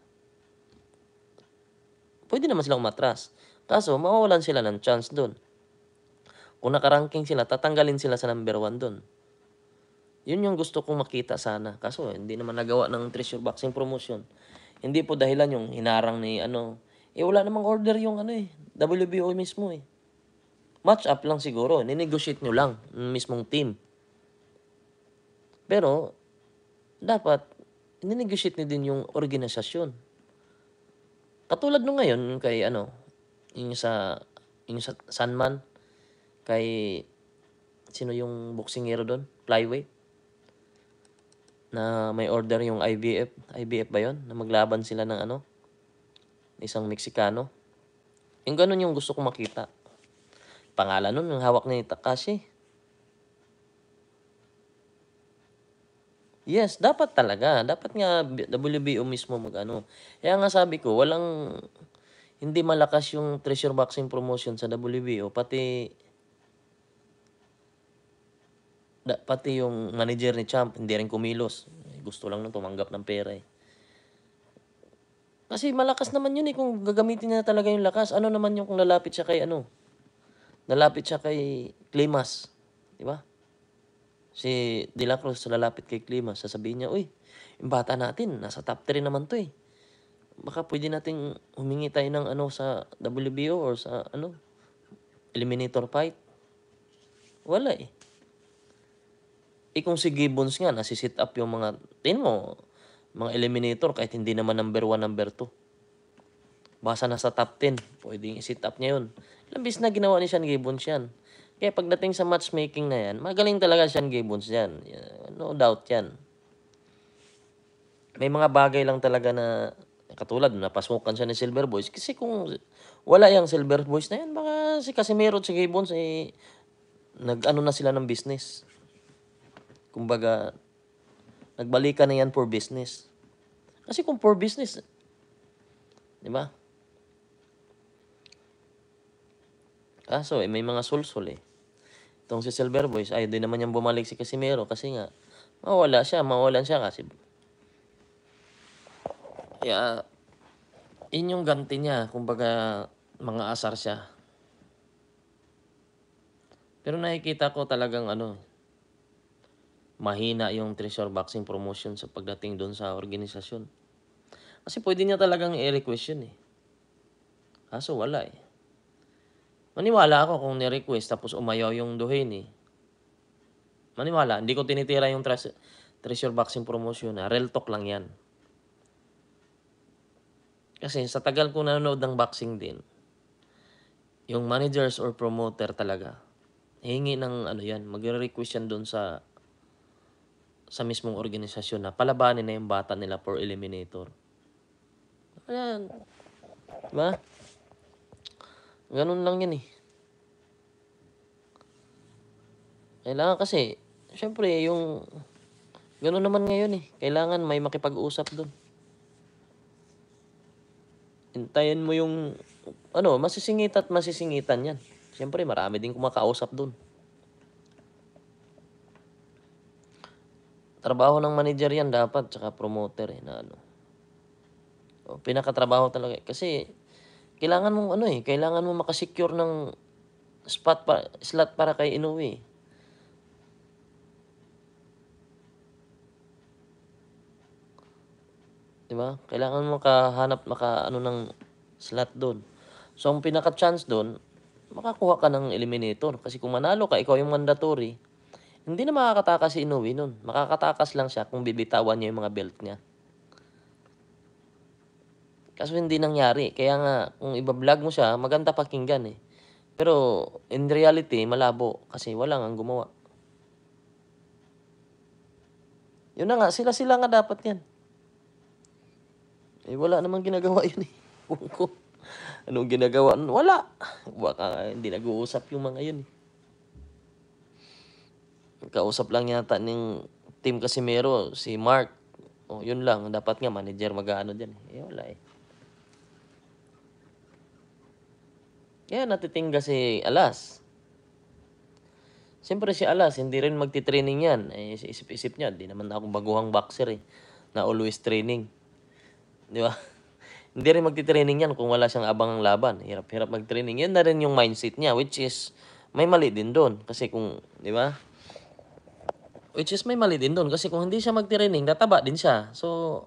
pwede naman silang matras. Kaso, mawawalan sila ng chance doon. Kung nakaranking sila, tatanggalin sila sa number 1 doon. Yun yung gusto kong makita sana. Kaso hindi naman nagawa ng treasure boxing promotion. Hindi po dahilan yung hinarang ni ano. Eh wala namang order yung ano eh. WBO mismo eh. Match up lang siguro. Ninegotiate nyo lang ng mismong team. Pero, dapat, ninegotiate nyo din yung organisasyon. Katulad nung ngayon, kay ano, yung sa, yung sa Sunman, Kay, sino yung boksingero doon? Flyweight? Na may order yung IBF. IBF ba yon Na maglaban sila ng ano? Isang Meksikano. Yung ganun yung gusto kong makita. Pangalan nun, yung hawak ni Takashi. Yes, dapat talaga. Dapat nga WBO mismo magano. Kaya nga sabi ko, walang hindi malakas yung treasure boxing promotion sa WBO. Pati da, pati yung manager ni Champ, hindi rin kumilos. Gusto lang nung tumanggap ng pera eh. Kasi malakas naman yun eh, kung gagamitin niya talaga yung lakas. Ano naman yung kung lalapit siya kay ano? Nalapit siya kay Klimas. Di ba? Si De La Cruz lalapit kay Klimas. Sasabihin niya, uy, yung bata natin, nasa top 3 naman to eh. Baka pwede nating humingi tayo ng ano sa WBO or sa ano, eliminator fight. Wala eh. Eh kung si Gibbons nga, nasisit up yung mga, tin mo, mga eliminator kahit hindi naman number 1, number 2. Basta nasa top 10, pwedeng i-sit up niya yun. Ilang beses na ginawa ni Sean Gibbons yan. Kaya pagdating sa matchmaking na yan, magaling talaga Sean Gibbons yan. No doubt yan. May mga bagay lang talaga na katulad napasukan siya ni Silver Boys kasi kung wala yung Silver Boys na yan baka si Casimiro at si Gibbons eh nag-ano na sila ng business. Kumbaga, nagbalikan na yan for business. Kasi kung for business, di ba? Kaso, eh, may mga sulsul eh. Itong si Silver Boys, ay, doon naman niyang bumalik si Casimero kasi nga, mawala siya, mawalan siya kasi. Kaya, yun yung ganti niya, kumbaga, mga asar siya. Pero nakikita ko talagang ano, mahina yung treasure boxing promotion sa pagdating doon sa organisasyon. Kasi pwede niya talagang i-request yun eh. Kaso wala eh. Maniwala ako kung ni-request tapos umayaw yung duhin eh. Maniwala, hindi ko tinitira yung tres- treasure boxing promotion na. Ah. Real talk lang yan. Kasi sa tagal ko nanonood ng boxing din, yung managers or promoter talaga, hingi ng ano yan, magre-request yan doon sa sa mismong organisasyon na palabanin na yung bata nila for eliminator. Ayan. Diba? Ganun lang yan eh. Kailangan kasi, syempre yung, ganun naman ngayon eh. Kailangan may makipag-usap doon. Hintayin mo yung, ano, masisingit at masisingitan yan. Siyempre, marami din kumakausap doon. Trabaho ng manager yan dapat, tsaka promoter eh, na ano. O, pinakatrabaho talaga. Eh. Kasi, kailangan mo ano eh, kailangan mong makasecure ng spot pa, slot para kay Inoue. Diba? Kailangan mo makahanap, maka ano ng slot doon. So, ang pinaka-chance doon, makakuha ka ng eliminator. Kasi kung manalo ka, ikaw yung mandatory hindi na makakatakas si Inoue nun. Makakatakas lang siya kung bibitawan niya yung mga belt niya. Kaso hindi nangyari. Kaya nga, kung ibablog mo siya, maganda pakinggan eh. Pero in reality, malabo kasi wala nga gumawa. Yun na nga, sila-sila nga dapat yan. Eh, wala namang ginagawa yun eh. Huwag Anong ginagawa? Wala. Baka hindi nag-uusap yung mga yun eh kausap lang yata ng team Casimero, si Mark. O, oh, yun lang. Dapat nga manager mag-ano dyan. Eh, wala eh. Kaya natitingga si Alas. Siyempre si Alas, hindi rin magti-training yan. Eh, isip-isip niya, di naman ako baguhang boxer eh. Na always training. Di ba? hindi rin magti-training yan kung wala siyang abang ang laban. Hirap-hirap mag-training. Yan na rin yung mindset niya, which is, may mali din doon. Kasi kung, di ba? Which is may mali din doon kasi kung hindi siya magtirening, nataba din siya. So,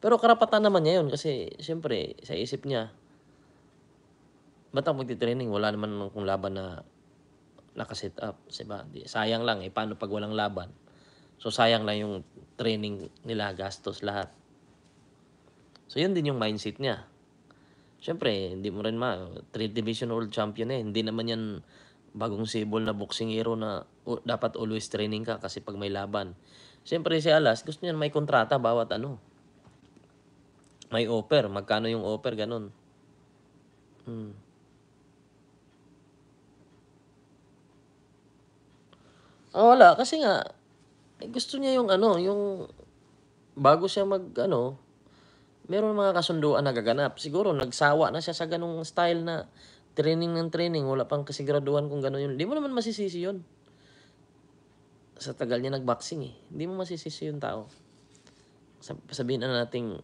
pero karapatan naman niya yun kasi siyempre sa isip niya, ba't ako magtitraining? Wala naman kung laban na nakaset up. Diba? Sayang lang eh, paano pag walang laban? So sayang lang yung training nila, gastos lahat. So yun din yung mindset niya. Siyempre, hindi mo rin ma, 3 division world champion eh. Hindi naman yan bagong sibol na boxing hero na dapat always training ka kasi pag may laban. Siyempre si Alas, gusto niya may kontrata bawat ano. May offer, magkano yung offer, ganun. Hmm. Oh, wala, kasi nga, eh, gusto niya yung ano, yung bago siya mag ano, meron mga kasunduan na gaganap. Siguro nagsawa na siya sa ganung style na training ng training, wala pang kasi graduan kung gano'n yun. Hindi mo naman masisisi yun sa tagal niya nagboxing eh. Hindi mo masisisi yung tao. Sabihin na nating,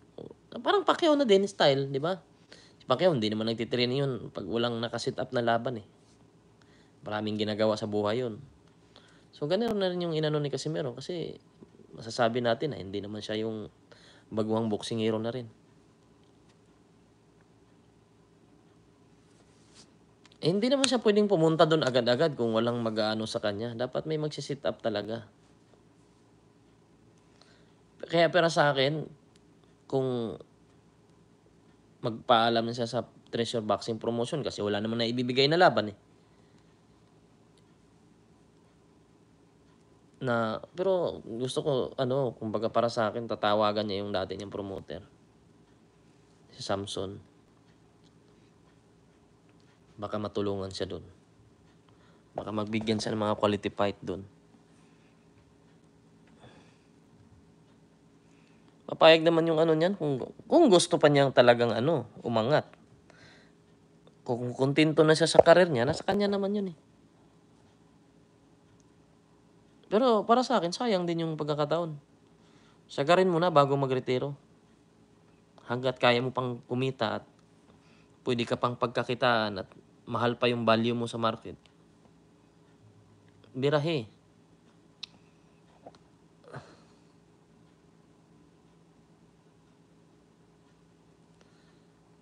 parang Pacquiao na din style, di ba? Si Pacquiao, hindi naman nagtitrain yun pag walang nakasit up na laban eh. Maraming ginagawa sa buhay yun. So, ganun na rin yung inano ni Casimero kasi masasabi natin na hindi naman siya yung baguhang boxing hero na rin. Eh, hindi naman siya pwedeng pumunta doon agad-agad kung walang mag-ano sa kanya. Dapat may magsisit up talaga. Kaya pero sa akin, kung magpaalam siya sa treasure boxing promotion kasi wala naman na ibibigay na laban eh. Na, pero gusto ko, ano, kumbaga para sa akin, tatawagan niya yung dati niyang promoter. Si Samson baka matulungan siya doon. Baka magbigyan siya ng mga quality fight doon. Papayag naman yung ano niyan kung, kung gusto pa niyang talagang ano, umangat. Kung kontento na siya sa karir niya, nasa kanya naman yun eh. Pero para sa akin, sayang din yung pagkakataon. Sagarin mo na bago magretiro. Hanggat kaya mo pang kumita at pwede ka pang pagkakitaan at mahal pa yung value mo sa market. Birahe.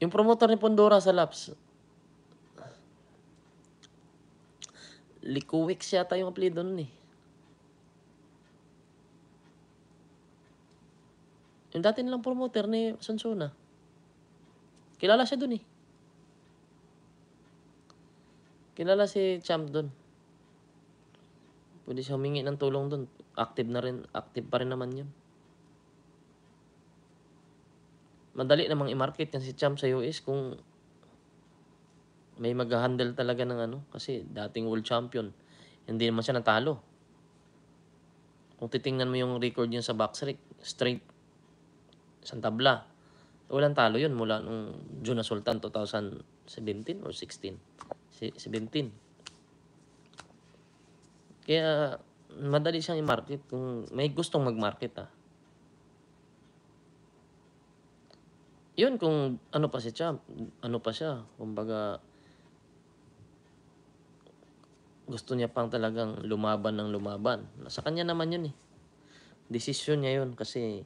Yung promoter ni Pondora sa Laps. Likuwik siya tayong apelido nun eh. Yung dati nilang promoter ni Sansona. Kilala siya dun eh. Kilala si Champ doon. Pwede siya humingi ng tulong doon. Active na rin, active pa rin naman yun. Madali namang i-market yan si Champ sa US kung may mag-handle talaga ng ano. Kasi dating world champion, hindi naman siya natalo. Kung titingnan mo yung record niya sa boxrec, straight, sa tabla, walang talo yun mula nung Juna Sultan 2017 or 16. 17. Kaya madali siyang i-market kung may gustong mag-market ah. Yun kung ano pa si Champ, ano pa siya, kumbaga gusto niya pang talagang lumaban ng lumaban. Nasa kanya naman yun eh. Desisyon niya yun kasi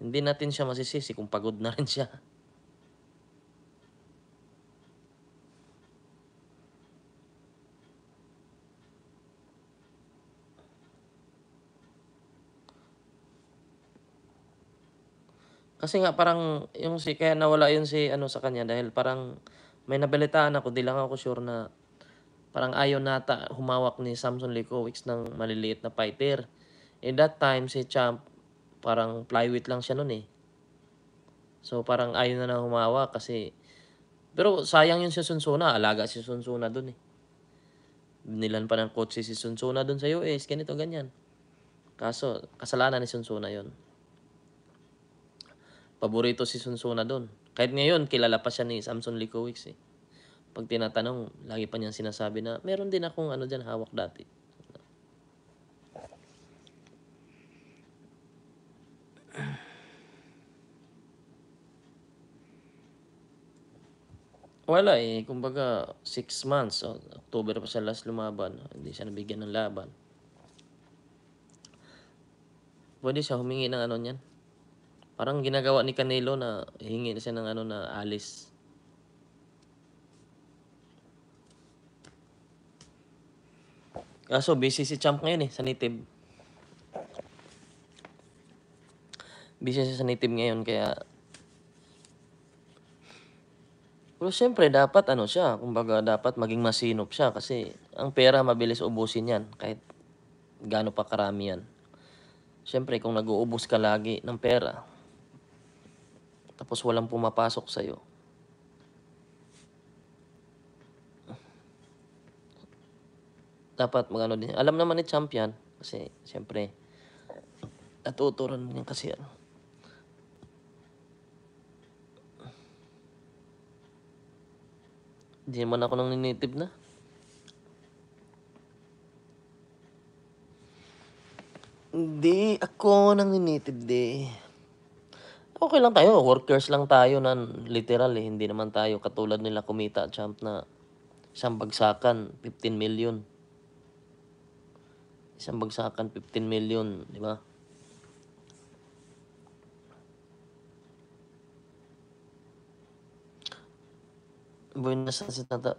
hindi natin siya masisisi kung pagod na rin siya. Kasi nga parang yung si kaya nawala yun si ano sa kanya dahil parang may nabalitaan ako, di lang ako sure na parang ayaw nata humawak ni Samson Likowicz ng maliliit na fighter. In that time si Champ parang flyweight lang siya noon eh. So parang ayaw na na humawak kasi pero sayang yun si Sunsuna, alaga si Sunsuna doon eh. Nilan pa ng coach si Sunsuna doon sa US, ganito ganyan. Kaso kasalanan ni Sunsuna yun. Paborito si Sunsuna doon. Kahit ngayon, kilala pa siya ni Samson Likowicz eh. Pag tinatanong, lagi pa niyang sinasabi na, meron din akong ano dyan, hawak dati. Wala eh. Kumbaga, six months. Oh. October pa siya last lumaban. Hindi siya nabigyan ng laban. Pwede siya humingi ng ano niyan. Parang ginagawa ni Canelo na hingi na siya ng ano na alis. Kaso busy si Champ ngayon eh sa native. Busy siya sa native ngayon kaya Pero siyempre dapat ano siya, kumbaga dapat maging masinop siya kasi ang pera mabilis ubusin 'yan kahit gaano pa karami 'yan. Siyempre kung nag-uubos ka lagi ng pera, tapos walang pumapasok sa'yo. Dapat magano din. Alam naman ni champion kasi siyempre natuturan mo niya kasi ano. Hindi naman ako nang native na. Hindi ako nang native di okay lang tayo. Workers lang tayo na literal eh. Hindi naman tayo katulad nila kumita champ na isang bagsakan, 15 million. Isang bagsakan, 15 million, di ba? Buenas sa tata.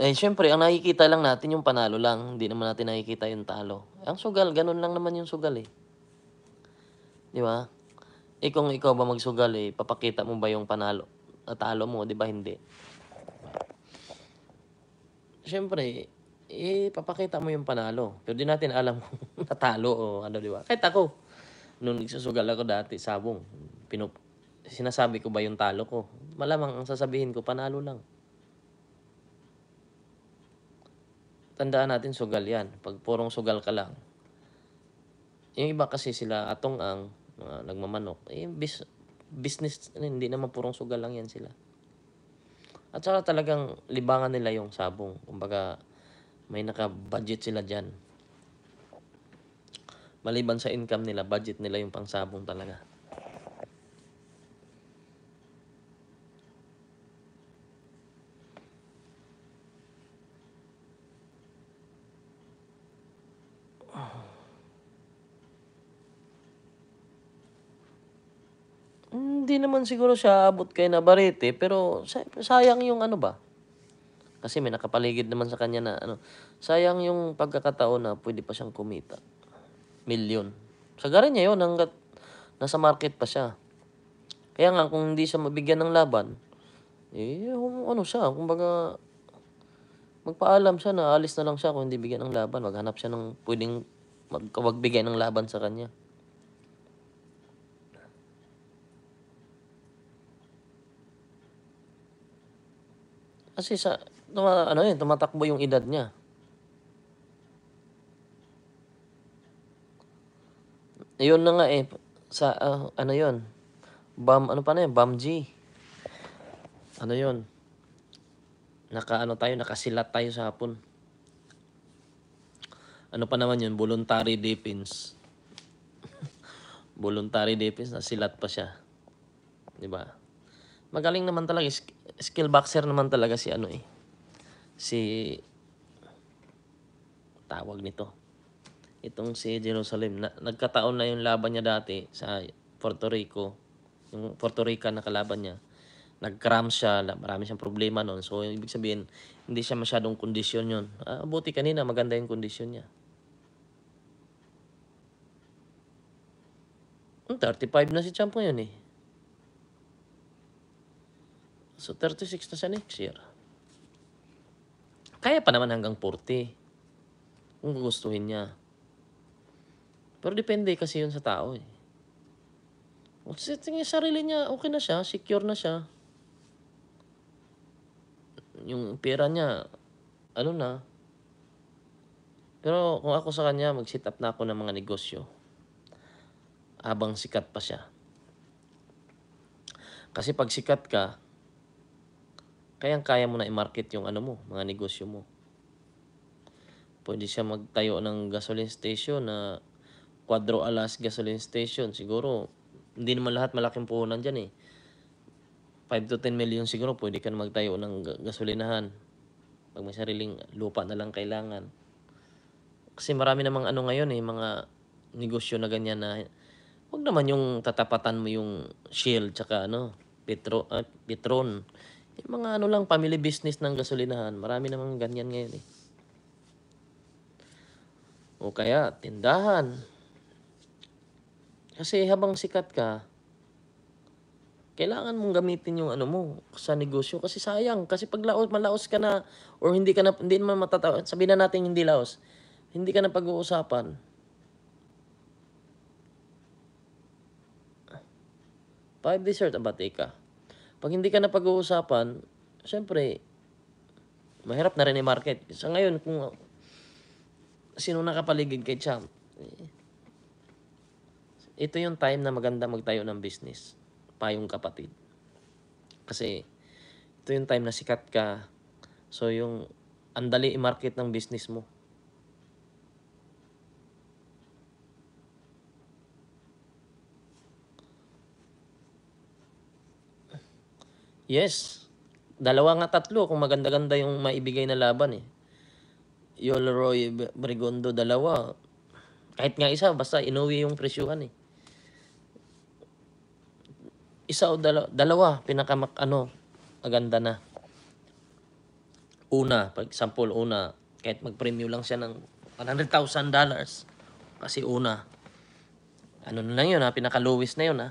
Eh, syempre, ang nakikita lang natin yung panalo lang. Hindi naman natin nakikita yung talo. Ang sugal, ganun lang naman yung sugal eh. Di ba? Eh kung ikaw ba magsugal eh, papakita mo ba yung panalo? Natalo mo, di ba hindi? Siyempre, eh, papakita mo yung panalo. Pero di natin alam kung natalo o ano, di ba? Kahit ako, nung nagsusugal ako dati, sabong, pinup sinasabi ko ba yung talo ko? Malamang ang sasabihin ko, panalo lang. Tandaan natin, sugal yan. Pag purong sugal ka lang. Yung iba kasi sila, atong ang, mga ah, nagmamanok, eh, bis, business, hindi naman purong sugal lang yan sila. At saka talagang libangan nila yung sabong. Kumbaga, may naka-budget sila dyan. Maliban sa income nila, budget nila yung pangsabong talaga. Hindi naman siguro siya abot kay Navarrete, pero sayang yung ano ba? Kasi may nakapaligid naman sa kanya na ano, sayang yung pagkakataon na pwede pa siyang kumita. Milyon. Sagarin niya yun hanggat nasa market pa siya. Kaya nga, kung hindi siya mabigyan ng laban, eh, ano siya, kumbaga, magpaalam siya na alis na lang siya kung hindi bigyan ng laban. Maghanap siya ng pwedeng mag, magbigay ng laban sa kanya. Kasi sa, tuma, ano yun, tumatakbo yung edad niya. Yun na nga eh, sa, uh, ano yun, BAM, ano pa na yun, BAM G. Ano yun, Nakaano tayo, nakasilat tayo sa hapon. Ano pa naman yun, voluntary defense. voluntary defense, nasilat pa siya. 'di ba? Magaling naman talaga skill boxer naman talaga si ano eh. Si tawag nito. Itong si Jerusalem na nagkataon na yung laban niya dati sa Puerto Rico. Yung Puerto Rican na kalaban niya. Nag-cram siya, marami siyang problema noon. So ibig sabihin, hindi siya masyadong kondisyon yon. Ah, buti kanina maganda yung kondisyon niya. 35 hmm, na si Champ ngayon eh. So, 36 na siya next year. Kaya pa naman hanggang 40 kung gustuhin niya. Pero depende kasi yun sa tao eh. Kung sa tingin sarili niya, okay na siya, secure na siya. Yung pera niya, ano na. Pero kung ako sa kanya, mag-sit up na ako ng mga negosyo. Habang sikat pa siya. Kasi pag sikat ka, kayang-kaya mo na i-market yung ano mo, mga negosyo mo. Pwede siya magtayo ng gasoline station na Quadro Alas gasoline station. Siguro, hindi naman lahat malaking puhunan dyan eh. 5 to 10 million siguro pwede ka na magtayo ng gasolinahan. Pag may sariling lupa na lang kailangan. Kasi marami namang ano ngayon eh, mga negosyo na ganyan na Huwag naman yung tatapatan mo yung Shell tsaka ano, Petro, uh, Petron. Yung mga ano lang, family business ng gasolinahan. Marami namang ganyan ngayon eh. O kaya, tindahan. Kasi habang sikat ka, kailangan mong gamitin yung ano mo sa negosyo kasi sayang kasi pag laos malaos ka na or hindi ka na hindi man matatawa sabihin na natin hindi laos hindi ka na pag-uusapan five dessert abate ka pag hindi ka na pag-uusapan, syempre, mahirap na rin i-market. Sa ngayon, kung sino nakapaligid kay Champ, eh, ito yung time na maganda magtayo ng business. Payong kapatid. Kasi, ito yung time na sikat ka. So, yung andali i-market ng business mo. Yes. Dalawa nga tatlo kung maganda-ganda yung maibigay na laban eh. Yolroy Brigondo dalawa. Kahit nga isa basta inuwi yung presyuhan eh. Isa o dalawa, dalawa pinaka ano maganda na. Una, pag example una, kahit mag-premium lang siya ng $100,000 dollars kasi una ano na lang yun ha, pinaka lowest na yun ha.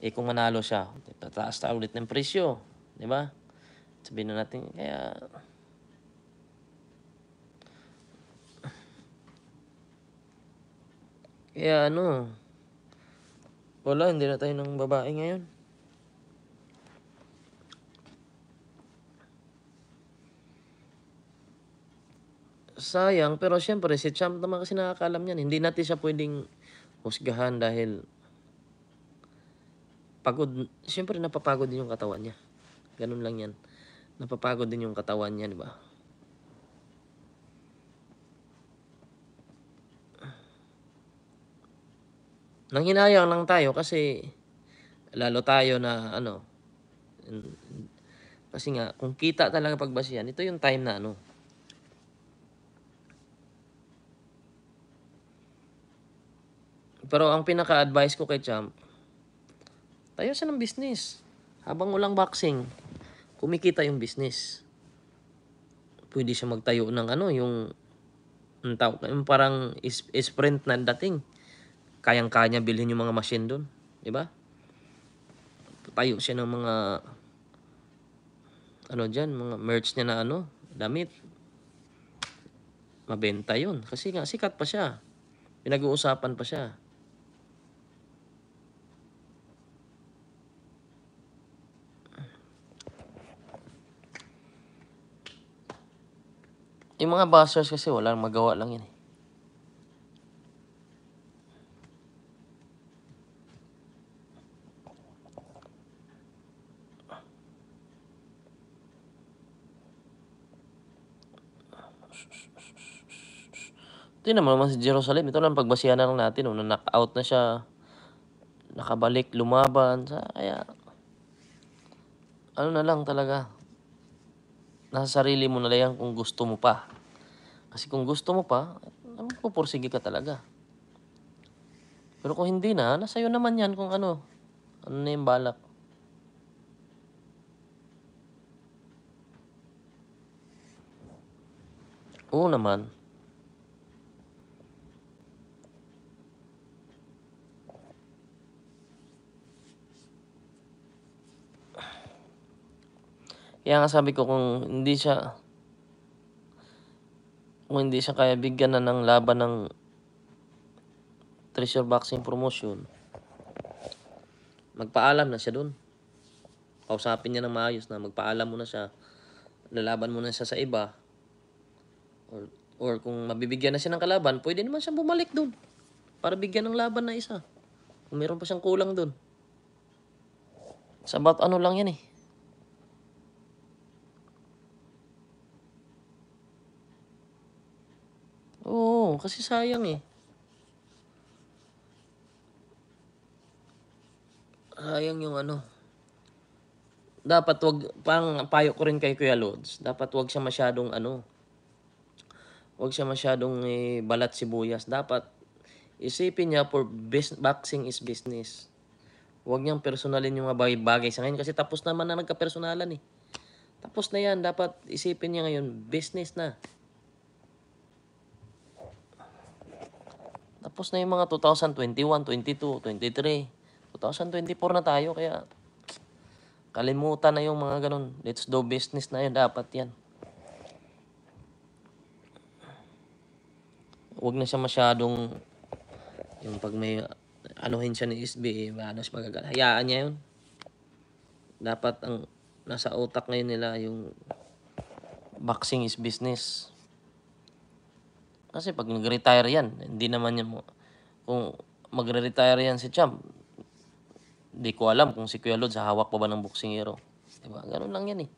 Eh kung manalo siya, tataas ta ulit ng presyo. 'Di ba? Sabihin na natin, kaya Kaya ano, wala, hindi na tayo ng babae ngayon. sayang, pero siyempre si Champ naman kasi nakakaalam niyan. Hindi natin siya pwedeng husgahan dahil pagod. Siyempre napapagod din yung katawan niya. Ganun lang yan. Napapagod din yung katawan niya, di ba? Nanginayang lang tayo kasi lalo tayo na ano kasi nga kung kita talaga pagbasihan ito yung time na ano Pero ang pinaka-advice ko kay Champ, tayo sa ng business habang ulang boxing kumikita yung business. Pwede siya magtayo ng ano, yung, ang tawag, yung parang is, sprint na dating. Kayang-kaya bilhin yung mga machine doon. Di ba? Tayo siya ng mga, ano dyan, mga merch niya na ano, damit. Mabenta yun. Kasi nga, sikat pa siya. Pinag-uusapan pa siya. Yung mga bashers kasi wala nang magawa lang yan eh. Ito naman naman si Jerusalem. Ito lang pagbasihan na lang natin. Una oh, knockout na siya. Nakabalik, lumaban. Sa, kaya, ano na lang talaga nasa sarili mo na lang kung gusto mo pa. Kasi kung gusto mo pa, pupursige ka talaga. Pero kung hindi na, nasa iyo naman yan kung ano. Ano na yung balak. Oo naman. Kaya nga sabi ko kung hindi siya kung hindi siya kaya bigyan na ng laban ng treasure boxing promotion, magpaalam na siya doon. Kausapin niya ng maayos na magpaalam mo na siya. Lalaban mo na siya sa iba. Or, or kung mabibigyan na siya ng kalaban, pwede naman siyang bumalik doon. Para bigyan ng laban na isa. Kung mayroon pa siyang kulang doon. Sa about ano lang yan eh. Oo, kasi sayang eh. Sayang yung ano. Dapat wag pang payo ko rin kay Kuya Lods. Dapat wag siya masyadong ano. Wag siya masyadong eh, balat sibuyas. Dapat isipin niya for boxing is business. Huwag niyang personalin yung mga bagay-bagay sa ngayon kasi tapos naman na nagka-personalan eh. Tapos na yan, dapat isipin niya ngayon, business na. tapos na yung mga 2021, 22, 23. 2024 na tayo, kaya kalimutan na yung mga ganun. Let's do business na yun, dapat yan. Huwag na siya masyadong yung pag may anuhin siya ni SB, eh, ano siya magagal. Hayaan niya yun. Dapat ang nasa utak ngayon nila yung boxing is business. Kasi pag nag-retire yan, hindi naman yan mo. Kung magre-retire yan si Champ, di ko alam kung si Kuya Lod sa hawak pa ba ng boksingero. Diba? Ganun lang yan eh.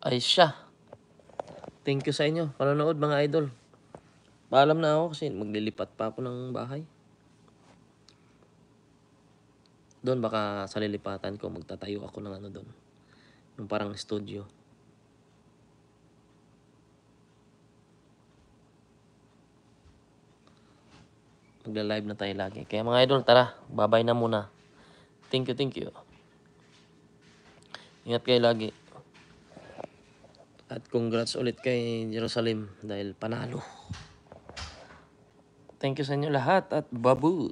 ay siya. Thank you sa inyo. Panonood mga idol. Paalam na ako kasi maglilipat pa ako ng bahay. Doon baka sa lilipatan ko magtatayo ako ng ano doon. Yung parang studio. Magla-live na tayo lagi. Kaya mga idol, tara. Babay na muna. Thank you, thank you. Ingat kayo lagi. At congrats ulit kay Jerusalem dahil panalo. Thank you sa inyo lahat at baboos!